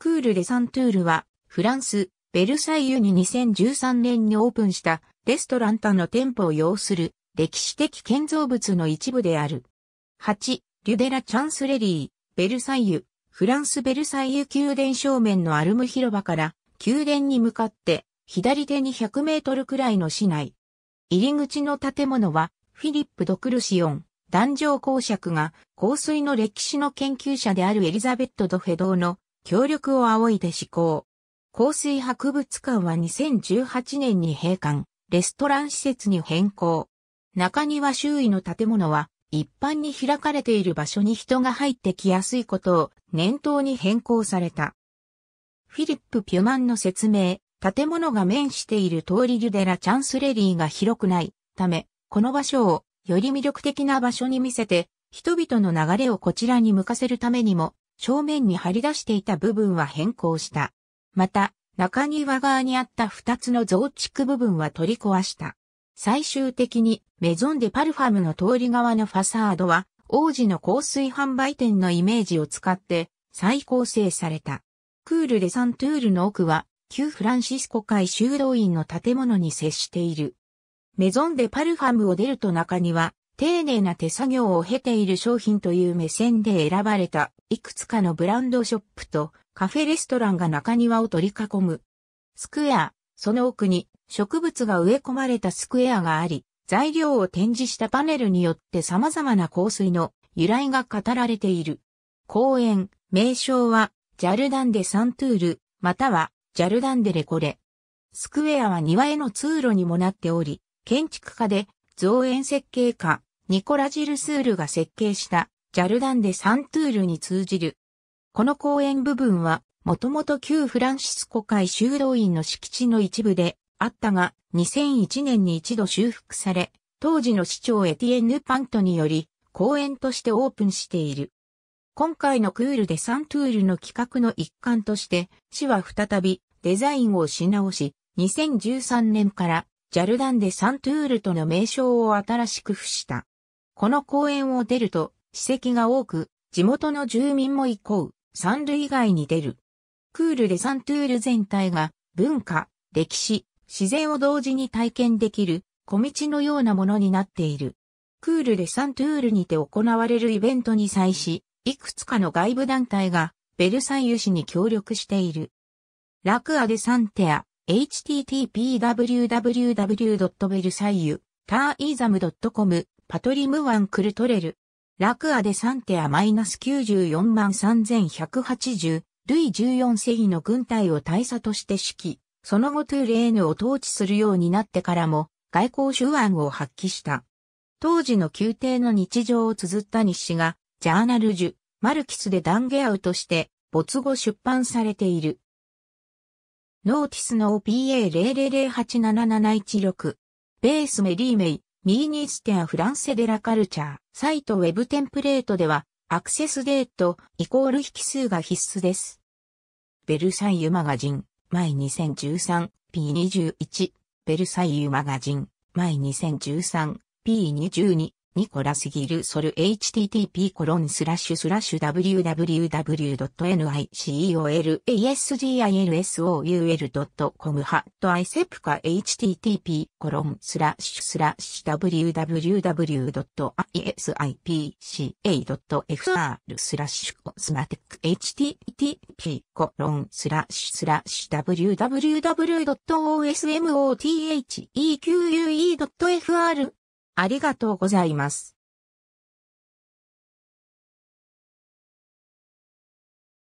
クール・レ・サントゥールは、フランス、ベルサイユに2013年にオープンしたレストランタの店舗を要する歴史的建造物の一部である。8、リュデラ・チャンスレリー、ベルサイユ、フランス・ベルサイユ宮殿正面のアルム広場から宮殿に向かって左手に100メートルくらいの市内。入り口の建物はフィリップ・ドクルシオン、壇上公爵が香水の歴史の研究者であるエリザベット・ド・フェドーの協力を仰いで施行。香水博物館は2018年に閉館、レストラン施設に変更。中庭周囲の建物は一般に開かれている場所に人が入ってきやすいことを念頭に変更された。フィリップ・ピュマンの説明、建物が面している通りリュデラ・チャンスレリーが広くないため、この場所をより魅力的な場所に見せて、人々の流れをこちらに向かせるためにも、正面に張り出していた部分は変更した。また、中庭側にあった2つの増築部分は取り壊した。最終的にメゾンデパルファムの通り側のファサードは王子の香水販売店のイメージを使って再構成された。クールレサントゥールの奥は旧フランシスコ会修道院の建物に接している。メゾンデパルファムを出ると中庭、丁寧な手作業を経ている商品という目線で選ばれた、いくつかのブランドショップとカフェレストランが中庭を取り囲む。スクエア、その奥に植物が植え込まれたスクエアがあり、材料を展示したパネルによって様々な香水の由来が語られている。公園、名称は、ジャルダンデ・サントゥール、または、ジャルダンデ・レコレ。スクエアは庭への通路にもなっており、建築家で造園設計家、ニコラ・ジルスールが設計したジャルダンでサントゥールに通じる。この公園部分は、もともと旧フランシスコ会修道院の敷地の一部であったが、2001年に一度修復され、当時の市長エティエンヌ・パントにより、公園としてオープンしている。今回のクールでサントゥールの企画の一環として、市は再びデザインをし直し、2013年からジャルダンでサントゥールとの名称を新しく付した。この公園を出ると、史跡が多く、地元の住民も行こう、三ル以外に出る。クールでサントゥール全体が、文化、歴史、自然を同時に体験できる、小道のようなものになっている。クールでサントゥールにて行われるイベントに際し、いくつかの外部団体がベルサイユ市に協力している。ラクアでサンテア、h t t p w w w v e r s a i a r e s c o m パトリムワンクルトレル。ラクアでサンテア -94 万3180、ルイ14世紀の軍隊を大佐として指揮、その後トゥーレーヌを統治するようになってからも外交手腕を発揮した。当時の宮廷の日常を綴った日誌が、ジャーナルジュ、マルキスでダンゲアウとして、没後出版されている。ノーティスの OPA0008771-6。ベースメリーメイ、ミーニーステアフランセデラカルチャー、サイトウェブテンプレートでは、アクセスデート、イコール引数が必須です。ベルサイユマガジン、前 2013P21。ベルサイユマガジン、前 2013P22。ニコラスギルソル http コロンスラッシュスラッシュ www.nicolasgiLSOUL.com ハットアイセプカ http コロンスラッシュスラッシュ www.isipca.fr スラッシュコスマテック http コロンスラッシュスラッシュ www.osmotheque.fr ありがとうございます。